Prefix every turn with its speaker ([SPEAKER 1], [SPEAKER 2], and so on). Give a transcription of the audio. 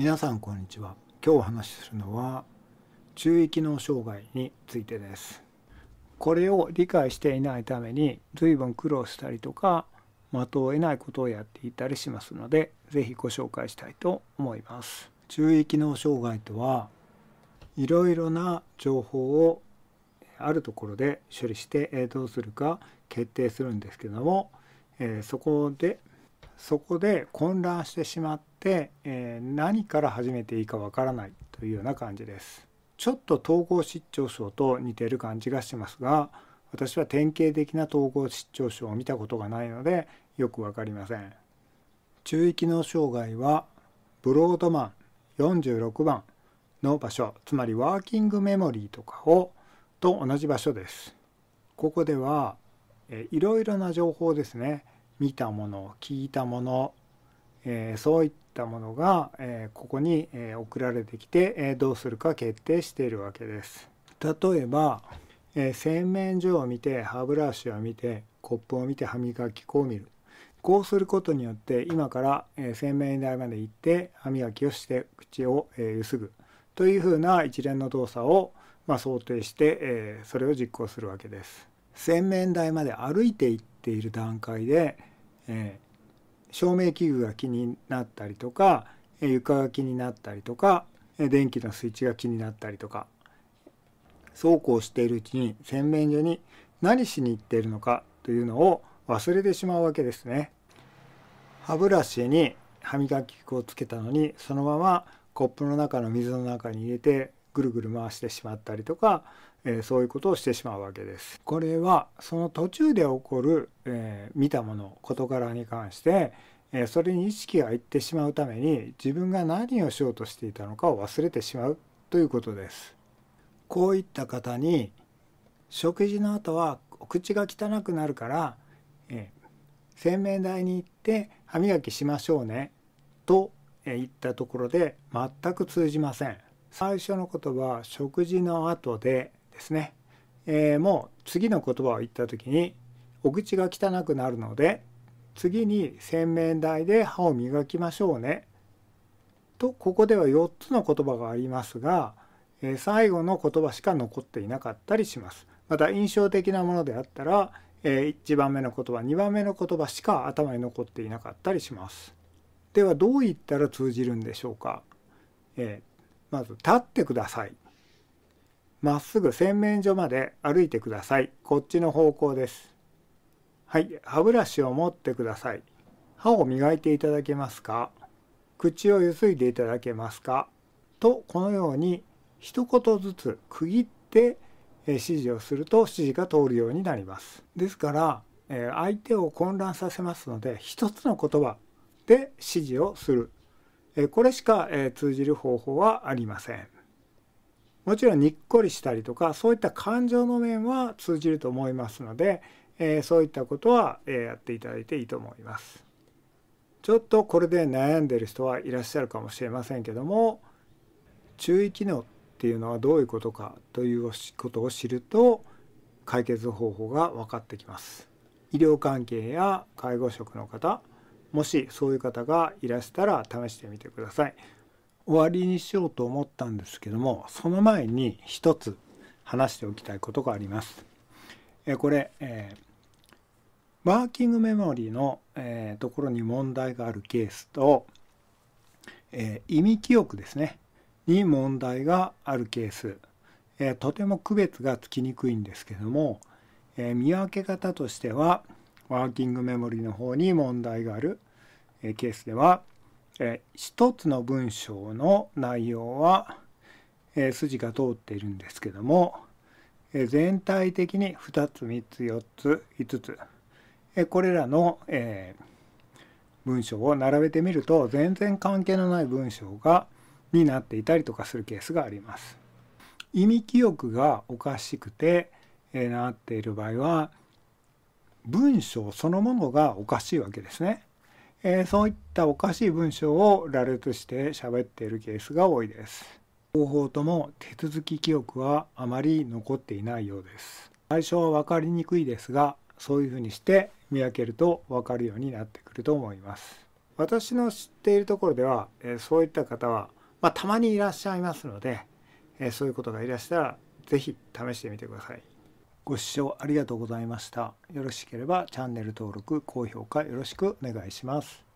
[SPEAKER 1] 皆さんこんにちは今日お話しするのは中域脳障害についてですこれを理解していないために随分苦労したりとか的を得ないことをやっていたりしますので是非ご紹介したいと思います中域脳障害とはいろいろな情報をあるところで処理してどうするか決定するんですけども、えそこでそこで混乱してしまって、えー、何から始めていいかわからないというような感じですちょっと統合失調症と似ている感じがしますが私は典型的な統合失調症を見たことがないのでよくわかりません中域の障害はブロードマン46番の場所つまりワーキングメモリーとかをと同じ場所ですここではいろいろな情報ですね見たもの聞いたもの、えー、そういったものが、えー、ここに、え送られてきて、えどうするか決定しているわけです。例えば、え洗面所を見て歯ブラシを見てコップを見て歯磨き粉を見るこうすることによって今から、え洗面台まで行って歯磨きをして口を、えゆすぐというふうな一連の動作を、ま想定して、えそれを実行するわけです。洗面台まで歩いて行っている段階でえー、照明器具が気になったりとか、え床が気になったりとか、え電気のスイッチが気になったりとかそうこうしているうちに洗面所に何しに行っているのかというのを忘れてしまうわけですね。歯ブラシに歯磨き粉をつけたのにそのままコップの中の水の中に入れてぐるぐる回してしまったりとか、えー、そういうことをしてしまうわけです。これはその途中で起こる、えー、見たもの事柄に関して、えー、それに意識がいってしまうために自分が何をしようとしていたのかを忘れてしまうということです。こういった方に食事の後はお口が汚くなるから、え洗面台に行って歯磨きしましょうねと言ったところで全く通じません。最初の言葉食事の後でですね、えー、もう次の言葉を言った時にお口が汚くなるので次に洗面台で歯を磨きましょうねとここでは4つの言葉がありますが、えー、最後の言葉しか残っていなかったりしますまた印象的なものであったら、えー、1番目の言葉2番目の言葉しか頭に残っていなかったりしますではどう言ったら通じるんでしょうか、えーまず立ってください。まっすぐ洗面所まで歩いてください。こっちの方向です。はい、歯ブラシを持ってください。歯を磨いていただけますか口をゆすいでいただけますかとこのように一言ずつ区切って指示をすると指示が通るようになります。ですから相手を混乱させますので一つの言葉で指示をするこれしか通じる方法はありません。もちろんにっこりしたりとかそういった感情の面は通じると思いますのでそういったことはやっていただいていいと思います。ちょっとこれで悩んでる人はいらっしゃるかもしれませんけども注意機能っていうのはどういうことかということを知ると解決方法が分かってきます。医療関係や介護職の方もしそういう方がいらしたら試してみてください。終わりにしようと思ったんですけどもその前に一つ話しておきたいことがあります。えこれ、えー、ワーキングメモリーの、えー、ところに問題があるケースと、えー、意味記憶ですねに問題があるケース、えとても区別がつきにくいんですけども、え見分け方としてはワーキングメモリーの方に問題があるケースでは、一つの文章の内容は筋が通っているんですけども、全体的に2つ、3つ、4つ、5つ、これらの文章を並べてみると、全然関係のない文章がになっていたりとかするケースがあります。意味記憶がおかしくて、えなっている場合は、文章そのものがおかしいわけですね。えー、そういったおかしい文章を羅列して喋っているケースが多いです。方法とも手続き記憶はあまり残っていないようです。最初は分かりにくいですが、そういうふうにして見分けると分かるようになってくると思います。私の知っているところでは、えー、そういった方は、まあ、たまにいらっしゃいますので、えー、そういうことがいらしたら、是非試してみてください。ご視聴ありがとうございました。よろしければチャンネル登録、高評価よろしくお願いします。